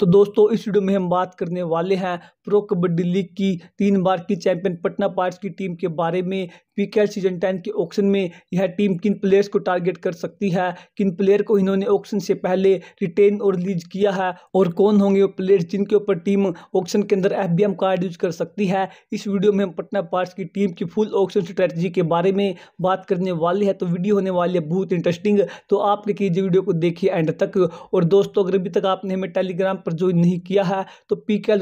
तो दोस्तों इस वीडियो में हम बात करने वाले हैं प्रो कबड्डी लीग की तीन बार की चैंपियन पटना पार्ट्स की टीम के बारे में पीकेएल सीजन टेन के ऑक्शन में यह टीम किन प्लेयर्स को टारगेट कर सकती है किन प्लेयर को इन्होंने ऑक्शन से पहले रिटेन और रिलीज किया है और कौन होंगे वो प्लेयर्स जिनके ऊपर टीम ऑक्शन के अंदर एफ कार्ड यूज कर सकती है इस वीडियो में हम पटना पार्ट्स की टीम की फुल ऑक्शन स्ट्रैटेजी के बारे में बात करने वाले हैं तो वीडियो होने वाली है बहुत इंटरेस्टिंग तो आपने कीजिए वीडियो को देखिए एंड तक और दोस्तों अगर अभी तक आपने हमें टेलीग्राम पर जो नहीं किया है तो पी के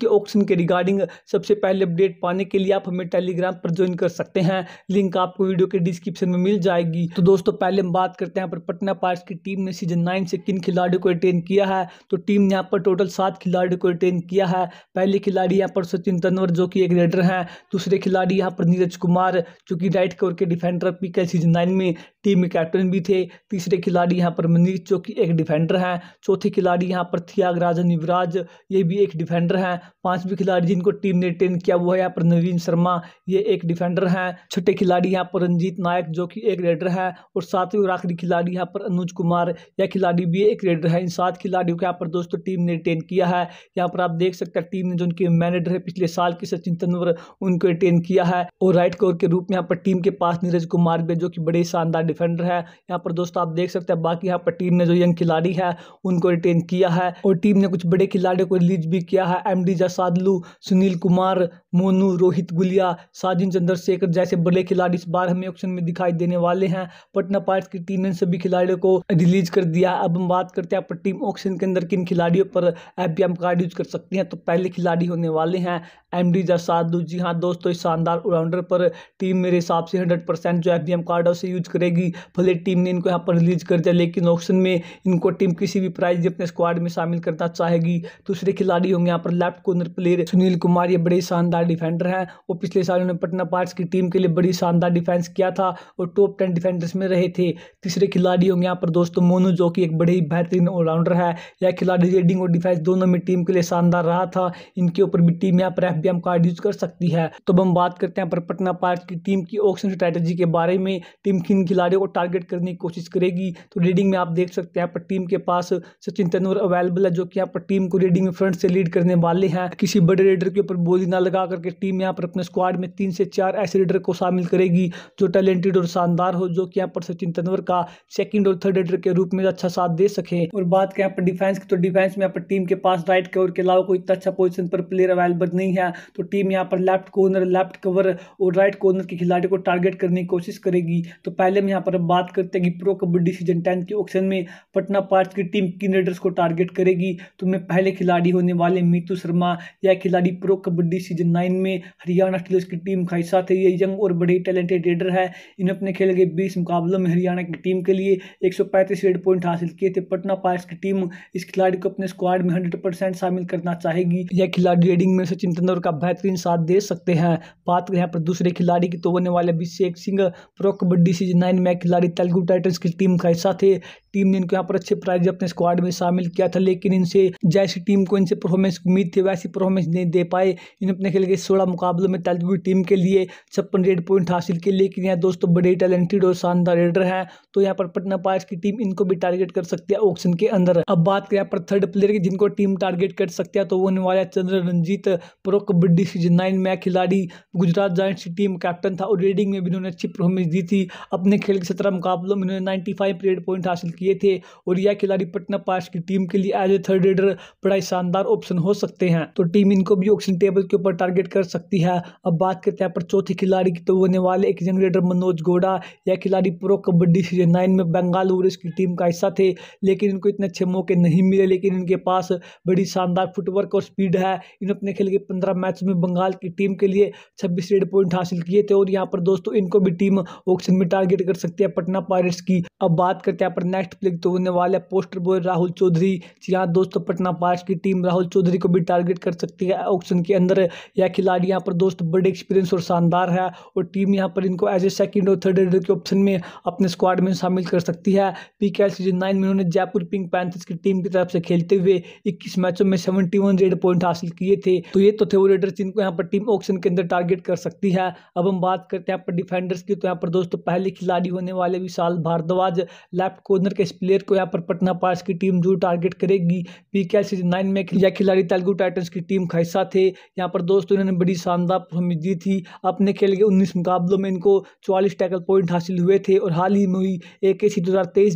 के ऑप्शन के रिगार्डिंग सबसे पहले अपडेट पाने के लिए आप हमें टेलीग्राम पर ज्वाइन कर सकते हैं लिंक आपको वीडियो के डिस्क्रिप्शन में मिल जाएगी तो दोस्तों पहले हम बात करते हैं पर पटना पार्ट्स की टीम ने सीजन नाइन से किन खिलाड़ियों को रिटेन किया है तो टीम ने यहाँ पर टोटल सात खिलाड़ियों को रिटेन किया है पहले खिलाड़ी यहाँ पर सचिन तनवर जो कि एक रेडर हैं दूसरे खिलाड़ी यहाँ पर नीरज कुमार जो कि राइट कवर के डिफेंडर पी सीजन नाइन में टीम में कैप्टन भी थे तीसरे खिलाड़ी यहाँ पर मनीष जो कि एक डिफेंडर हैं चौथे खिलाड़ी यहाँ पर थियागराजन युवराज ये भी एक डिफेंडर हैं पांचवी खिलाड़ी जिनको टीम ने ट्रेन किया वो है यहाँ पर नवीन शर्मा ये एक डिफेंडर हैं छठे खिलाड़ी यहाँ पर रंजीत नायक जो कि एक रेडर है और सातवें और आखिरी खिलाड़ी यहाँ पर अनुज कुमार यह खिलाड़ी भी एक रेडर है इन सात खिलाड़ियों को यहाँ पर दोस्तों टीम ने रिटेन किया है यहाँ पर आप देख सकते हैं टीम ने जो उनके मैनेजर है पिछले साल के सचिन तेंदुलकर उनको रिटेन किया है और राइट कोर के रूप में यहाँ पर टीम के पास नीरज कुमार भी जो कि बड़े शानदार डिफेंडर है यहाँ पर दोस्तों आप देख सकते हैं बाकी यहाँ पर टीम ने जो यंग खिलाड़ी है उनको रिटेन किया है और टीम ने कुछ बड़े खिलाड़ियों को रिलीज भी किया है एम डी जसादलू सुनील कुमार मोनू रोहित गुलिया साजिन चंद्रशेखर जैसे बड़े खिलाड़ी इस बार हमें ऑप्शन में दिखाई देने वाले हैं पटना पाइरेट्स की टीम ने सभी खिलाड़ियों को रिलीज कर दिया अब हम बात करते हैं टीम ऑप्शन के अंदर किन खिलाड़ियों पर एफ कार्ड यूज कर सकती हैं तो पहले खिलाड़ी होने वाले हैं एम डी जसादू जी हाँ दोस्तों इस शानदार ऑलराउंडर पर टीम मेरे हिसाब से हंड्रेड परसेंट जो एफ कार्ड है उसे यूज करेगी भले टीम ने इनको यहाँ पर रिलीज कर दिया लेकिन ऑप्शन में इनको टीम किसी भी प्राइज अपने स्क्वाड में शामिल करना चाहेगी दूसरे खिलाड़ी होंगे यहाँ पर left corner player Sunil Kumar ये बड़े शानदार शानदार डिफेंडर हैं वो पिछले साल उन्होंने पटना पार्ट्स की टीम के लिए बड़ी शानदार डिफेंस किया था और टॉप टेन डिफेंडर्स में रहे थे तीसरे खिलाड़ी होंगे यहाँ पर दोस्तों मोनू जो कि एक बड़े ही बेहतरीन ऑलराउंडर है यह खिलाड़ी रेडिंग और डिफेंस दोनों में टीम के लिए शानदार रहा था इनके ऊपर भी टीम यहाँ पर एफ कार्ड यूज कर सकती है तो हम बात करते हैं पर पटना पार्ट्स की टीम की ऑक्शन स्ट्रैटेजी के बारे में टीम किन खिलाड़ियों को टारगेट करने की कोशिश करेगी तो रीडिंग में आप देख सकते हैं पर टीम के पास सचिन तेंदुलकर अवेलेबल है जो कि यहाँ पर टीम को रीडिंग में फ्रंट से लीड करने वाले हैं किसी बड़े रेडर के ऊपर बोली ना लगाकर करके टीम यहाँ पर अपने स्क्वाड में तीन से चार ऐसे लीडर को शामिल करेगी जो टैलेंटेड और शानदार हो जो कि यहाँ पर सचिन तेंदुलकर का सेकंड और थर्ड लीडर के रूप में अच्छा साथ दे सके और बात करें यहाँ पर डिफेंस की तो डिफेंस में यहाँ पर टीम के पास राइट कवर के अलावा कोई इतना अच्छा पोजिशन पर प्लेयर अवेलेबल नहीं है तो टीम यहाँ पर लेफ्ट कॉर्नर लेफ्ट कवर और राइट कॉर्नर के खिलाड़ी को टारगेट करने की कोशिश करेगी तो पहले हम यहाँ पर बात करते हैं कि प्रो कबड्डी सीजन टेन के ऑप्शन में पटना पार्ट की टीम किन रेडर्स को टारगेट करेगी तो मैं पहले खिलाड़ी होने वाले मीतू शर्मा या खिलाड़ी pro kabaddi season nine nine में हरियाणा स्टीलर्स की टीम का हिस्सा थे ये यंग और बड़े टैलेंटेड रेडर है इन्हें अपने खेल गए बीस मुकाबलों में हरियाणा की टीम के लिए एक सौ पैंतीस रेड पॉइंट हासिल किए थे पटना पायर्स की टीम इस खिलाड़ी को अपने स्क्वाड में हंड्रेड परसेंट शामिल करना चाहेगी यह खिलाड़ी रेडिंग में सचिन तेंदुलकर का बेहतरीन साथ दे सकते हैं बात करें पर दूसरे खिलाड़ी की तो होने वाले Abhishek Singh pro kabaddi season nine में खिलाड़ी तेलुगु टाइटन्स की टीम का हिस्सा थे टीम ने इनको यहाँ पर अच्छे प्राइज अपने स्क्वाड में शामिल किया था लेकिन इनसे जैसी टीम को इनसे परफॉर्मेंस उम्मीद थी वैसी परफॉर्मेंस नहीं दे पाए इन अपने खेले आईपीएल के सोलह मुकाबलों में तेलुगु टीम के लिए छप्पन रेड पॉइंट हासिल किए लेकिन यहाँ दोस्तों बड़े टैलेंटेड और शानदार रेडर हैं तो यहाँ पर पटना पायर्स की टीम इनको भी टारगेट कर सकती है ऑप्शन के अंदर अब बात करें यहाँ पर थर्ड प्लेयर की जिनको टीम टारगेट कर सकती है तो वो होने वाला Chandra Ranjit pro kabaddi season nine में खिलाड़ी गुजरात जायंट्स की टीम कैप्टन था और रेडिंग में भी उन्होंने अच्छी परफॉर्मेंस दी थी अपने खेल के सत्रह मुकाबलों में उन्होंने नाइन्टी फाइव रेड पॉइंट हासिल किए थे और यह खिलाड़ी पटना पायर्स की टीम के लिए एज ए थर्ड रेडर बड़ा शानदार ऑप्शन हो सकते हैं तो टीम इनको भी ऑप्शन टेबल के ऊपर टारगेट टारगेट कर सकती है अब बात करते हैं पर चौथे खिलाड़ी की तो होने वाले एक यंग रेडर मनोज गोड़ा यह खिलाड़ी प्रो कबड्डी सीजन नाइन में बंगाल की टीम का हिस्सा थे लेकिन इनको इतने अच्छे मौके नहीं मिले लेकिन इनके पास बड़ी शानदार फुटवर्क और स्पीड है इन अपने खेल के पंद्रह मैच में बंगाल की टीम के लिए छब्बीस रेड पॉइंट हासिल किए थे और यहाँ पर दोस्तों इनको भी टीम ऑक्शन में टारगेट कर सकती है पटना पायरेट्स की अब बात करते हैं पर नेक्स्ट प्लेग तो होने वाले पोस्टर बॉय राहुल चौधरी जी हाँ, दोस्तों पटना पायरेट्स की टीम राहुल चौधरी को भी टारगेट कर सकती है ऑप्शन के अंदर यह खिलाड़ी यहाँ पर दोस्त बड़े एक्सपीरियंस और शानदार है और टीम यहाँ पर इनको एज ए सेकेंड और थर्ड एडर के ऑप्शन में अपने स्क्वाड में शामिल कर सकती है पी के सीजन नाइन में उन्होंने जयपुर पिंक पैंथर्स की टीम की तरफ से खेलते हुए इक्कीस मैचों में सेवेंटी वन रेड पॉइंट हासिल किए थे तो ये तो थे वो रेडर्स जिनको यहाँ पर टीम ऑप्शन के अंदर टारगेट कर सकती है अब हम बात करते हैं यहाँ पर डिफेंडर्स की तो यहाँ पर दोस्तों पहले खिलाड़ी होने वाले विशाल भारद्वाज लेफ्ट कॉर्नर के इस प्लेयर को यहाँ पर पटना पार्स की टीम जरूर टारगेट करेगी पी सीजन नाइन में यह खिलाड़ी तेलुगु टाइटन्स की टीम खैसा थे यहाँ पर दोस्तों तो इन्होंने बड़ी शानदार परफॉर्मेंस दी थी अपने खेल के उन्नीस मुकाबलों में इनको चौवालीस टैकल पॉइंट हासिल हुए थे और हाल ही में हुई एक ए सी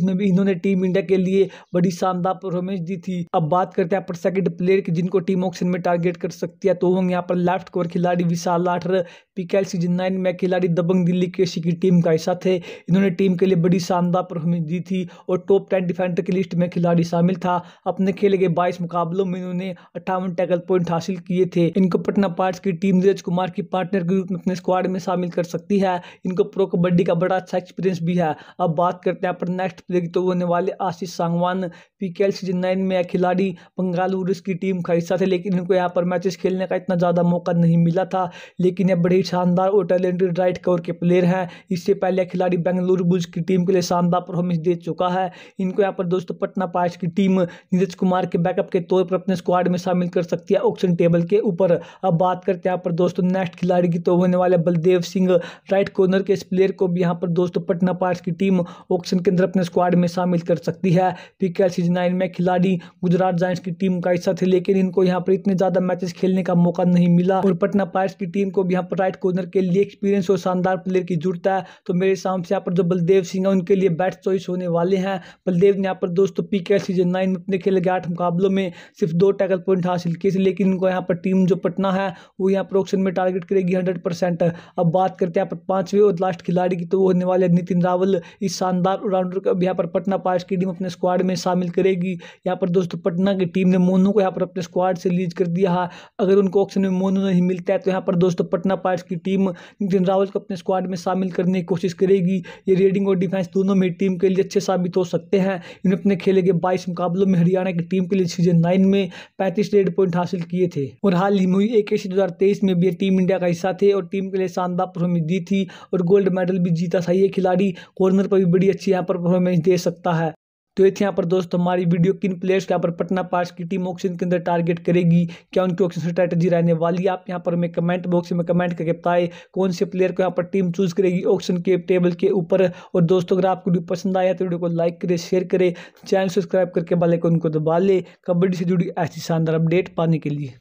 में भी इन्होंने टीम इंडिया के लिए बड़ी शानदार परफॉर्मेंस दी थी अब बात करते हैं पर सेकंड प्लेयर की जिनको टीम ऑक्शन में टारगेट कर सकती है तो होंगे यहाँ पर लेफ्ट कवर खिलाड़ी Vishal Lather PKL season nine में खिलाड़ी दबंग दिल्ली केसी की टीम का हिस्सा थे इन्होंने टीम के लिए बड़ी शानदार परफॉर्मेंस दी थी और टॉप टेन डिफेंडर की लिस्ट में खिलाड़ी शामिल था अपने खेले गए बाईस मुकाबलों में इन्होंने अट्ठावन टैकल पॉइंट हासिल किए थे इनको पटना पार्ट्स की टीम नीरज कुमार की पार्टनर के रूप में अपने स्क्वाड में शामिल कर सकती है इनको प्रो कबड्डी का बड़ा अच्छा एक्सपीरियंस भी है अब बात करते हैं अपने नेक्स्ट प्लेयर की तो होने वाले Ashish Sangwan PKL season nine में खिलाड़ी बंगालुरु की टीम का हिस्सा थे लेकिन इनको यहाँ पर मैचेस खेलने का इतना ज़्यादा मौका नहीं मिला था लेकिन यह बड़े शानदार और टैलेंटेड राइट कवर के प्लेयर हैं इससे पहले खिलाड़ी बेंगलुरु बुल्स की टीम के लिए शानदार परफॉर्मेंस दे चुका है इनको यहाँ पर दोस्तों पटना पाइट्स की टीम नीरज कुमार के बैकअप के तौर पर अपने स्क्वाड में शामिल कर सकती है ऑक्शन टेबल के ऊपर अब बात करते हैं यहाँ पर दोस्तों नेक्स्ट खिलाड़ी की तो होने वाले बलदेव सिंह राइट कॉर्नर के इस प्लेयर को भी यहाँ पर दोस्तों पटना पाइट्स की टीम ऑक्शन के अंदर अपने स्क्वाड में शामिल कर सकती है पी सीजन नाइन में खिलाड़ी गुजरात जाइंट्स की टीम का हिस्सा थे लेकिन इनको यहाँ पर इतने ज़्यादा मैचेस खेलने का मौका नहीं मिला और पटना पायर्स की टीम को भी यहाँ पर राइट कॉर्नर के लिए एक्सपीरियंस और शानदार प्लेयर की जरूरत है तो मेरे हिसाब से यहाँ पर जो बलदेव सिंह है उनके लिए बैट चॉइस होने वाले हैं बलदेव ने यहाँ पर दोस्तों पी के सीजन नाइन में अपने खेले गए आठ मुकाबलों में सिर्फ दो टैकल पॉइंट हासिल किए थे लेकिन उनको यहाँ पर टीम जो पटना है वो यहाँ पर ऑप्शन में टारगेट करेगी हंड्रेड परसेंट अब बात करते हैं यहाँ पर पाँचवें और लास्ट खिलाड़ी की तो वो होने वाले नितिन रावल इस शानदार ऑलराउंडर को यहाँ पर पटना पार्स की टीम अपने स्क्वाड में शामिल करेगी यहाँ पर दोस्तों पटना की टीम ने मोनू को यहाँ पर अपने स्क्वाड से लीज कर दिया है अगर उनको ऑप्शन में मोनू नहीं मिलता है तो यहाँ पर दोस्तों पटना पार्स राइडर्स की टीम नितिन रावत को अपने स्क्वाड में शामिल करने की कोशिश करेगी ये रेडिंग और डिफेंस दोनों में टीम के लिए अच्छे साबित हो सकते हैं इन्हें अपने खेले गए बाईस मुकाबलों में हरियाणा की टीम के लिए सीजन नाइन में पैंतीस रेड पॉइंट हासिल किए थे और हाल ही में एक एशी दो में भी टीम इंडिया का हिस्सा थे और टीम के लिए शानदार परफॉर्मेंस दी थी और गोल्ड मेडल भी जीता था ये खिलाड़ी कॉर्नर पर भी बड़ी अच्छी यहाँ पर परफॉर्मेंस दे सकता है तो ये थी यहाँ पर दोस्तों हमारी वीडियो किन प्लेयर्स के यहाँ पर पटना पास की टीम ऑक्शन के अंदर टारगेट करेगी क्या उनकी ऑक्शन स्ट्रैटेजी रहने वाली है आप यहाँ पर हमें कमेंट बॉक्स में कमेंट करके बताए कौन से प्लेयर को यहाँ पर टीम चूज करेगी ऑक्शन के टेबल के ऊपर और दोस्तों अगर आपको वीडियो पसंद आया तो वीडियो को लाइक करे शेयर करे चैनल सब्सक्राइब करके बालक उनको दबा ले कबड्डी से जुड़ी ऐसी शानदार अपडेट पाने के लिए